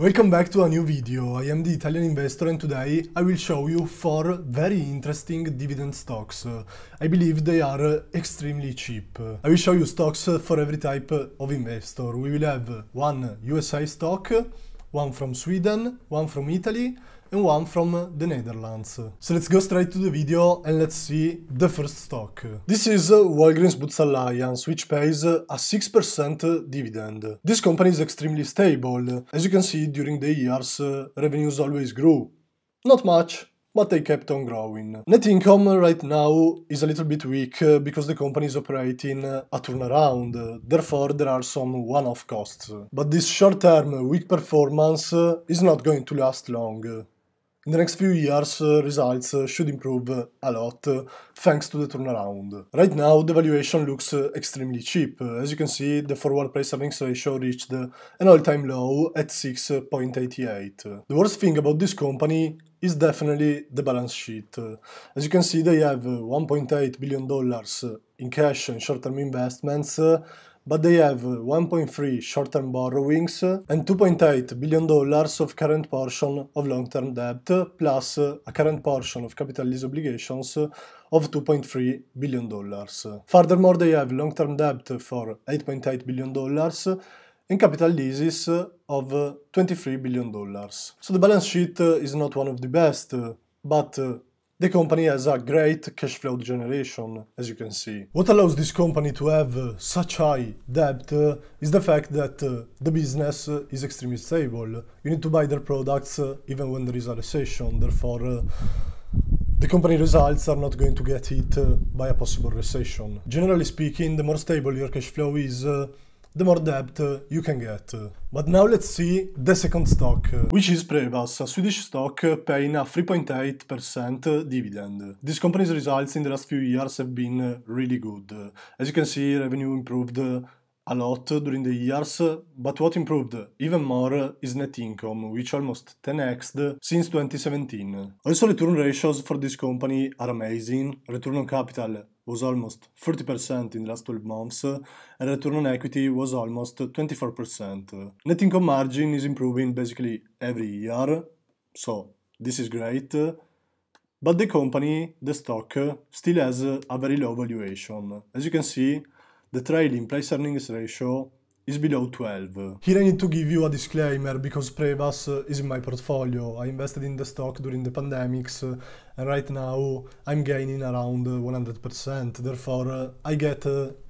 Welcome back to a new video, I am the Italian investor and today I will show you 4 very interesting dividend stocks. I believe they are extremely cheap. I will show you stocks for every type of investor. We will have one USA stock, one from Sweden, one from Italy, and one from the Netherlands. So let's go straight to the video and let's see the first stock. This is uh, Walgreens Boots Alliance, which pays uh, a 6% dividend. This company is extremely stable. As you can see, during the years, uh, revenues always grew. Not much, but they kept on growing. Net income right now is a little bit weak uh, because the company is operating uh, a turnaround, therefore there are some one-off costs. But this short-term weak performance uh, is not going to last long. In the next few years, uh, results uh, should improve uh, a lot thanks to the turnaround. Right now, the valuation looks extremely cheap. As you can see, the forward price earnings ratio reached an all-time low at 6.88. The worst thing about this company is definitely the balance sheet. As you can see, they have $1.8 billion in cash and short-term investments but they have 1.3 short-term borrowings and 2.8 billion dollars of current portion of long-term debt, plus a current portion of capital lease obligations of 2.3 billion dollars. Furthermore, they have long-term debt for 8.8 billion dollars and capital leases of 23 billion dollars. So the balance sheet is not one of the best, but the company has a great cash flow generation, as you can see. What allows this company to have uh, such high debt uh, is the fact that uh, the business is extremely stable. You need to buy their products even when there is a recession, therefore the company results are not going to get hit by a possible recession. Generally speaking, the more stable your cash flow is, the more debt uh, you can get. But now let's see the second stock, uh, which is Prevas, a Swedish stock paying a 3.8% dividend. This company's results in the last few years have been uh, really good. As you can see, revenue improved a lot during the years, but what improved even more is net income, which almost 10 since 2017. Also, return ratios for this company are amazing. Return on capital was almost 30% in the last 12 months, and return on equity was almost 24%. Net income margin is improving basically every year, so this is great. But the company, the stock, still has a very low valuation. As you can see, the trailing price earnings ratio is below 12. Here I need to give you a disclaimer because Prevas uh, is in my portfolio. I invested in the stock during the pandemics uh, and right now I'm gaining around 100%. Uh, Therefore, I get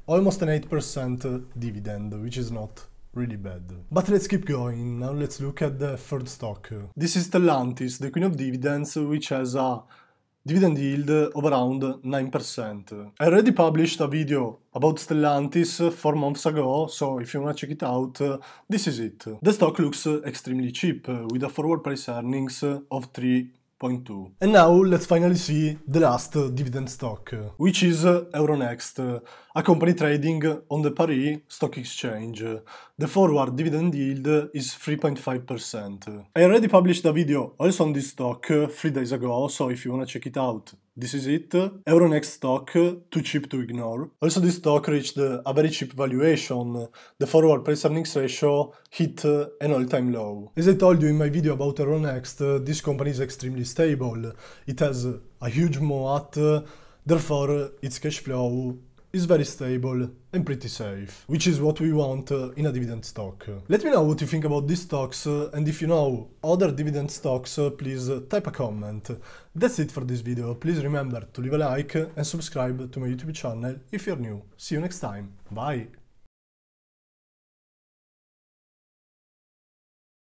almost an 8% dividend, which is not really bad. But let's keep going. Now let's look at the third stock. This is Stellantis, the queen of dividends, which has a dividend yield of around 9%. I already published a video about Stellantis 4 months ago, so if you wanna check it out, uh, this is it. The stock looks extremely cheap, with a forward price earnings of 3 0.2. And now let's finally see the last dividend stock, which is Euronext, a company trading on the Paris Stock Exchange. The forward dividend yield is 3.5%. I already published a video also on this stock uh, 3 days ago, so if you wanna check it out, this is it. Euronext stock, too cheap to ignore. Also this stock reached a very cheap valuation. The forward price earnings ratio hit an all-time low. As I told you in my video about Euronext, this company is extremely stable. It has a huge MOAT, therefore its cash flow is very stable and pretty safe, which is what we want uh, in a dividend stock. Let me know what you think about these stocks uh, and if you know other dividend stocks uh, please uh, type a comment. That's it for this video, please remember to leave a like and subscribe to my YouTube channel if you're new. See you next time, bye!